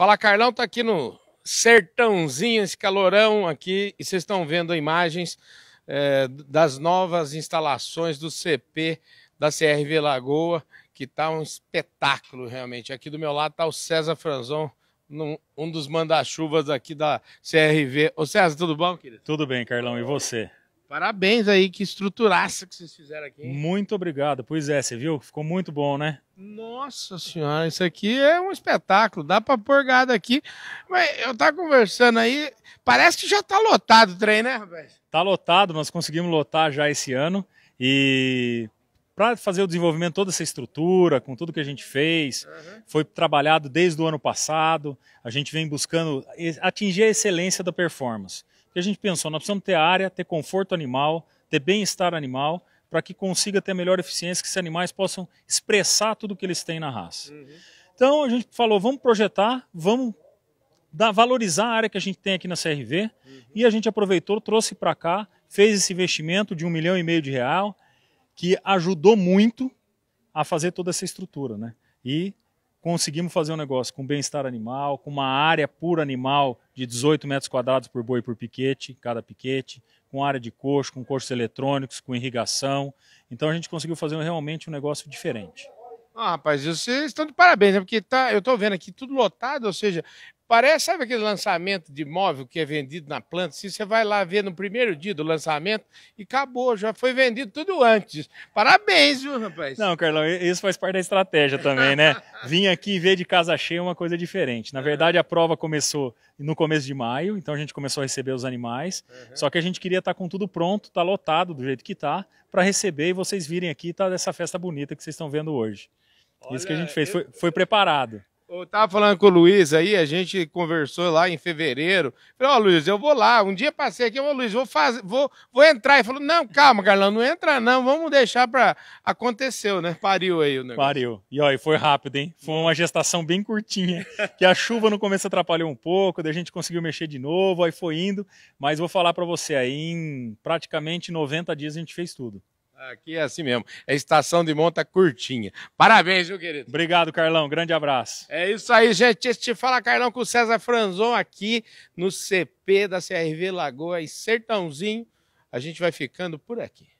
Fala Carlão, tá aqui no sertãozinho, esse calorão aqui, e vocês estão vendo imagens é, das novas instalações do CP da CRV Lagoa, que tá um espetáculo realmente. Aqui do meu lado tá o César Franzon, num, um dos manda-chuvas aqui da CRV. Ô César, tudo bom, querido? Tudo bem, Carlão, e você? Parabéns aí, que estruturaça que vocês fizeram aqui. Muito obrigado. Pois é, você viu? Ficou muito bom, né? Nossa senhora, isso aqui é um espetáculo. Dá pra pôr gado aqui. Mas eu tava conversando aí, parece que já tá lotado o trem, né, rapaz? Tá lotado, nós conseguimos lotar já esse ano. E para fazer o desenvolvimento toda essa estrutura, com tudo que a gente fez, uhum. foi trabalhado desde o ano passado. A gente vem buscando atingir a excelência da performance que a gente pensou, nós precisamos ter área, ter conforto animal, ter bem-estar animal, para que consiga ter a melhor eficiência, que esses animais possam expressar tudo que eles têm na raça. Uhum. Então a gente falou, vamos projetar, vamos dar, valorizar a área que a gente tem aqui na CRV, uhum. e a gente aproveitou, trouxe para cá, fez esse investimento de um milhão e meio de real, que ajudou muito a fazer toda essa estrutura, né? E conseguimos fazer um negócio com bem-estar animal, com uma área pura animal de 18 metros quadrados por boi por piquete, cada piquete, com área de coxo, com coxos eletrônicos, com irrigação. Então a gente conseguiu fazer realmente um negócio diferente. Ah, rapaz, vocês estão de parabéns, né? Porque tá, eu estou vendo aqui tudo lotado, ou seja, Parece, sabe aquele lançamento de imóvel que é vendido na planta? Se você vai lá ver no primeiro dia do lançamento e acabou, já foi vendido tudo antes. Parabéns, viu, rapaz? Não, Carlão, isso faz parte da estratégia também, né? Vim aqui ver de casa cheia é uma coisa diferente. Na verdade, a prova começou no começo de maio, então a gente começou a receber os animais. Uhum. Só que a gente queria estar tá com tudo pronto, estar tá lotado do jeito que está, para receber e vocês virem aqui e tá dessa festa bonita que vocês estão vendo hoje. Olha, isso que a gente fez, eu... foi, foi preparado. Eu tava falando com o Luiz aí, a gente conversou lá em fevereiro. Falei, ó, oh, Luiz, eu vou lá. Um dia passei aqui, ô oh, Luiz, vou fazer, vou, vou entrar. E falou, não, calma, Carlão, não entra não, vamos deixar pra. Aconteceu, né? Pariu aí o negócio. Pariu. E ó, e foi rápido, hein? Foi uma gestação bem curtinha. que a chuva no começo atrapalhou um pouco, daí a gente conseguiu mexer de novo, aí foi indo. Mas vou falar pra você aí, em praticamente 90 dias a gente fez tudo. Aqui é assim mesmo. É estação de monta curtinha. Parabéns, viu, querido? Obrigado, Carlão. Grande abraço. É isso aí, gente. te fala, Carlão, com o César Franzon aqui no CP da CRV Lagoa e Sertãozinho. A gente vai ficando por aqui.